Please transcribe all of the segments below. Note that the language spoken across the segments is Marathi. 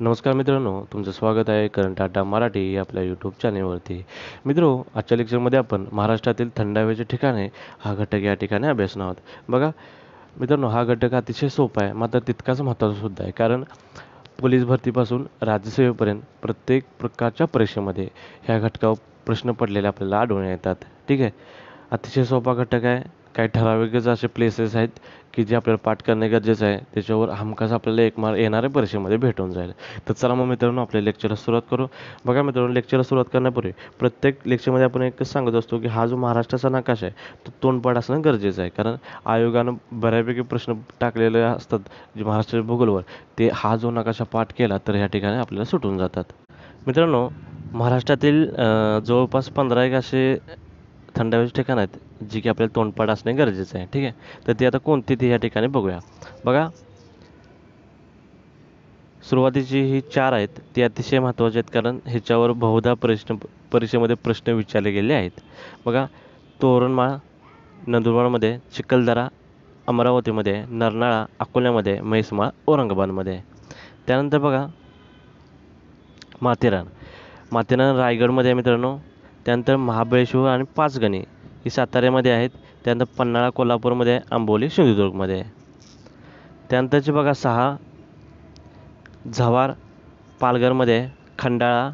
नमस्कार मित्रांनो तुमचं स्वागत आहे करण टाटा मराठी आपल्या यूट्यूब चॅनेलवरती मित्रो आजच्या लेक्चरमध्ये आपण महाराष्ट्रातील थंड हवेचे ठिकाणे हा घटक या ठिकाणी अभ्यासणार आहोत बघा मित्रांनो हा घटक अतिशय सोपा आहे मात्र तितकाच महत्त्वाचा सुद्धा आहे कारण पोलीस भरतीपासून राज्यसेवेपर्यंत प्रत्येक प्रकारच्या परीक्षेमध्ये ह्या घटकावर प्रश्न पडलेले आपल्याला आढळून येतात ठीक आहे अतिशय सोपा घटक आहे काही ठराविकच असे प्लेसेस आहेत की जे आपल्याला पाठ करणे गरजेचं आहे त्याच्यावर हमखास आपल्याला एक मार्क येणाऱ्या परीक्षेमध्ये भेटून जाईल तर चला मग मित्रांनो आपल्या लेक्चरला सुरुवात करू बघा मित्रांनो लेक्चरला सुरुवात करण्यापूर्वी प्रत्येक लेक्चरमध्ये आपण एकच सांगत असतो की हा जो महाराष्ट्राचा नकाशा आहे तो तोंडपाठ असणं गरजेचं आहे कारण आयोगानं बऱ्यापैकी प्रश्न टाकलेले असतात जे महाराष्ट्राच्या भूगोलवर ते हा जो नकाशा पाठ केला तर ह्या ठिकाणी आपल्याला सुटून जातात मित्रांनो महाराष्ट्रातील जवळपास पंधरा एक असे थंड ठिकाण आहेत जी की आपल्याला तोंडपाठ असणे गरजेचं आहे ठीक आहे तर ती आता कोणती ती या ठिकाणी बघूया बघा सुरुवातीची ही चार आहेत ती अतिशय महत्त्वाची आहेत कारण ह्याच्यावर बहुधा प्रश्न परीक्षेमध्ये प्रश्न विचारले गेले आहेत बघा तोरणमाळ नंदुरबारमध्ये चिखलदरा अमरावतीमध्ये नरनाळा अकोल्यामध्ये म्हैसमाळ औरंगाबादमध्ये त्यानंतर बघा माथेरान माथेरान रायगडमध्ये मित्रांनो त्यानंतर महाबळेश्वर आणि पाचगणी ही साताऱ्यामध्ये आहेत त्यानंतर पन्हाळा कोल्हापूरमध्ये आंबोली सिंधुदुर्गमध्ये आहे त्यानंतरचे बघा सहा झवार पालघरमध्ये आहे खंडाळा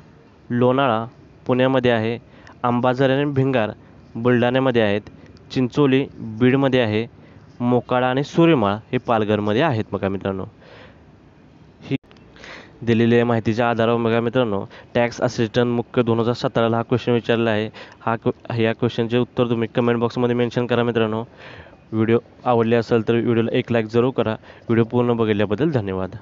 लोणाळा पुण्यामध्ये आहे अंबाझरी आणि भिंगार बुलढाण्यामध्ये आहेत चिंचोली बीडमध्ये आहे मोकाळा आणि सूर्यमाळ हे पालघरमध्ये आहेत बघा मित्रांनो दिलेल्या माहितीच्या आधारावर बघा मित्रांनो टॅक्स असिस्टंट मुख्य दोन हजार सतराला हा क्वेश्चन विचारला आहे हा या क्वेश्चनचे उत्तर तुम्ही कमेंट बॉक्समध्ये मेन्शन करा मित्रांनो व्हिडिओ आवडले असेल तर व्हिडिओला एक लाईक जरूर करा व्हिडिओ पूर्ण बघितल्याबद्दल धन्यवाद